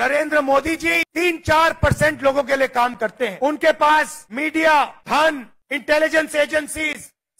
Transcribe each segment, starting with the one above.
नरेंद्र मोदी जी तीन चार परसेंट लोगों के लिए काम करते हैं उनके पास मीडिया धन इंटेलिजेंस एजेंसीज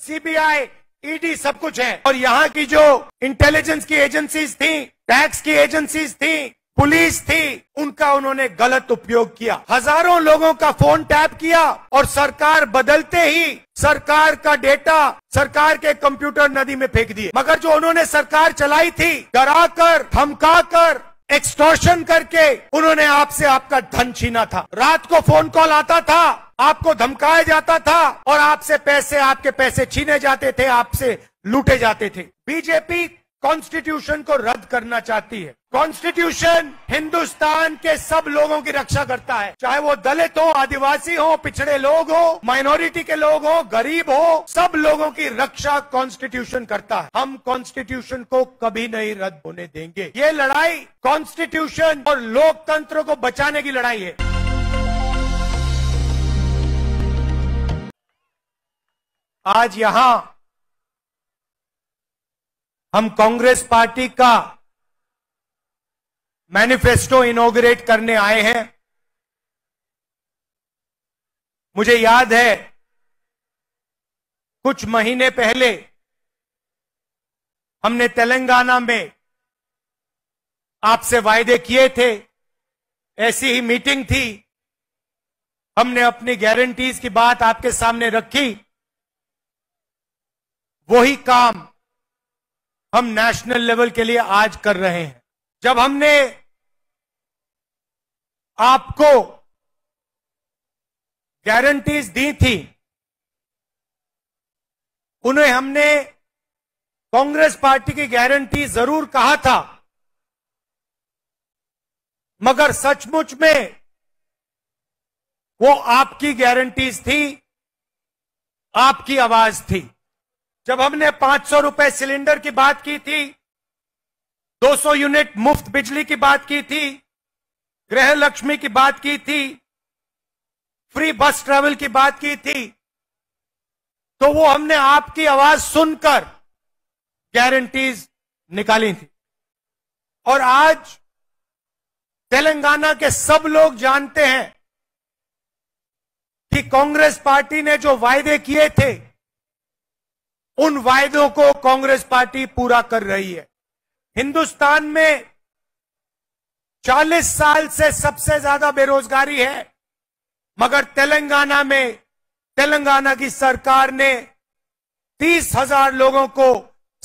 सीबीआई ईडी सब कुछ है और यहाँ की जो इंटेलिजेंस की एजेंसीज थी टैक्स की एजेंसीज थी पुलिस थी उनका उन्होंने गलत उपयोग किया हजारों लोगों का फोन टैप किया और सरकार बदलते ही सरकार का डेटा सरकार के कंप्यूटर नदी में फेंक दिए मगर जो उन्होंने सरकार चलाई थी डरा कर धमका कर एक्सटॉर्शन करके उन्होंने आपसे आपका धन छीना था रात को फोन कॉल आता था आपको धमकाया जाता था और आपसे पैसे आपके पैसे छीने जाते थे आपसे लूटे जाते थे बीजेपी कॉन्स्टिट्यूशन को रद्द करना चाहती है कॉन्स्टिट्यूशन हिंदुस्तान के सब लोगों की रक्षा करता है चाहे वो दलित हो आदिवासी हो पिछड़े लोग हो माइनॉरिटी के लोग हो गरीब हो सब लोगों की रक्षा कॉन्स्टिट्यूशन करता है हम कॉन्स्टिट्यूशन को कभी नहीं रद्द होने देंगे ये लड़ाई कॉन्स्टिट्यूशन और लोकतंत्र को बचाने की लड़ाई है आज यहां हम कांग्रेस पार्टी का मैनिफेस्टो इनोग्रेट करने आए हैं मुझे याद है कुछ महीने पहले हमने तेलंगाना में आपसे वायदे किए थे ऐसी ही मीटिंग थी हमने अपनी गारंटीज की बात आपके सामने रखी वही काम हम नेशनल लेवल के लिए आज कर रहे हैं जब हमने आपको गारंटीज दी थी उन्हें हमने कांग्रेस पार्टी की गारंटी जरूर कहा था मगर सचमुच में वो आपकी गारंटीज थी आपकी आवाज थी जब हमने पांच सौ रुपए सिलेंडर की बात की थी 200 यूनिट मुफ्त बिजली की बात की थी गृह लक्ष्मी की बात की थी फ्री बस ट्रेवल की बात की थी तो वो हमने आपकी आवाज सुनकर गारंटीज निकाली थी और आज तेलंगाना के सब लोग जानते हैं कि कांग्रेस पार्टी ने जो वायदे किए थे उन वायदों को कांग्रेस पार्टी पूरा कर रही है हिंदुस्तान में 40 साल से सबसे ज्यादा बेरोजगारी है मगर तेलंगाना में तेलंगाना की सरकार ने तीस हजार लोगों को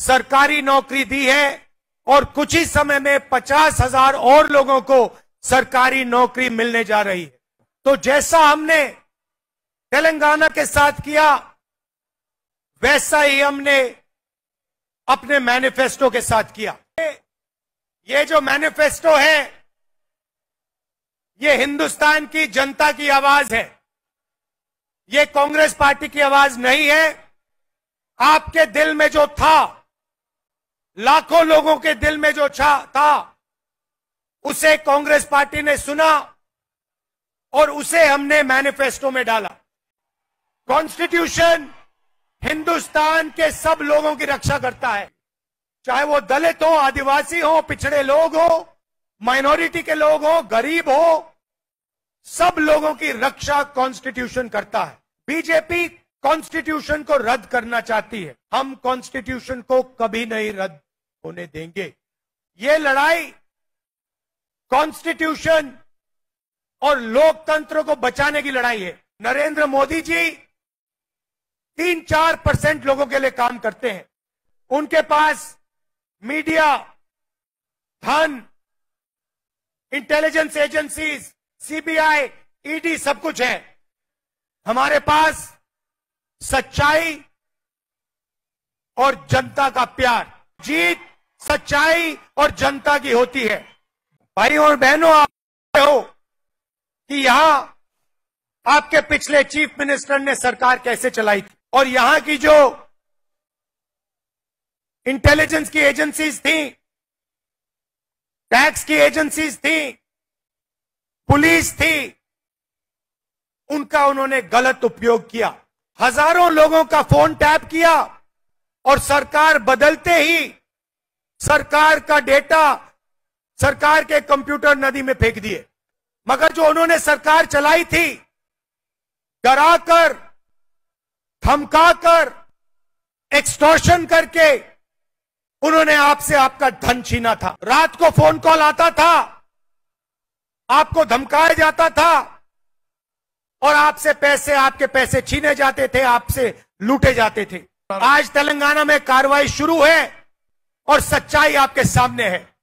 सरकारी नौकरी दी है और कुछ ही समय में पचास हजार और लोगों को सरकारी नौकरी मिलने जा रही है तो जैसा हमने तेलंगाना के साथ किया वैसा ही हमने अपने मैनिफेस्टो के साथ किया ये जो मैनिफेस्टो है ये हिंदुस्तान की जनता की आवाज है ये कांग्रेस पार्टी की आवाज नहीं है आपके दिल में जो था लाखों लोगों के दिल में जो था उसे कांग्रेस पार्टी ने सुना और उसे हमने मैनिफेस्टो में डाला कॉन्स्टिट्यूशन हिंदुस्तान के सब लोगों की रक्षा करता है चाहे वो दलित हो आदिवासी हो पिछड़े लोग हो माइनॉरिटी के लोग हो गरीब हो सब लोगों की रक्षा कॉन्स्टिट्यूशन करता है बीजेपी कॉन्स्टिट्यूशन को रद्द करना चाहती है हम कॉन्स्टिट्यूशन को कभी नहीं रद्द होने देंगे ये लड़ाई कॉन्स्टिट्यूशन और लोकतंत्र को बचाने की लड़ाई है नरेंद्र मोदी जी तीन चार परसेंट लोगों के लिए काम करते हैं उनके पास मीडिया धन इंटेलिजेंस एजेंसीज सीबीआई ईडी सब कुछ है हमारे पास सच्चाई और जनता का प्यार जीत सच्चाई और जनता की होती है भाई और बहनों आप हो कि यहां आपके पिछले चीफ मिनिस्टर ने सरकार कैसे चलाई थी और यहां की जो इंटेलिजेंस की एजेंसीज थी टैक्स की एजेंसीज थी पुलिस थी उनका उन्होंने गलत उपयोग किया हजारों लोगों का फोन टैप किया और सरकार बदलते ही सरकार का डेटा सरकार के कंप्यूटर नदी में फेंक दिए मगर जो उन्होंने सरकार चलाई थी डराकर धमकाकर एक्सटॉर्शन करके उन्होंने आपसे आपका धन छीना था रात को फोन कॉल आता था आपको धमकाया जाता था और आपसे पैसे आपके पैसे छीने जाते थे आपसे लूटे जाते थे आज तेलंगाना में कार्रवाई शुरू है और सच्चाई आपके सामने है